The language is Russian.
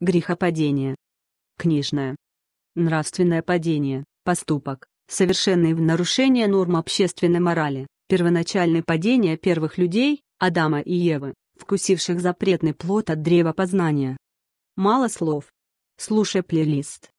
грехопадение. Книжное. Нравственное падение, поступок, совершенный в нарушение норм общественной морали, первоначальное падение первых людей, Адама и Евы, вкусивших запретный плод от древа познания. Мало слов. Слушай плейлист.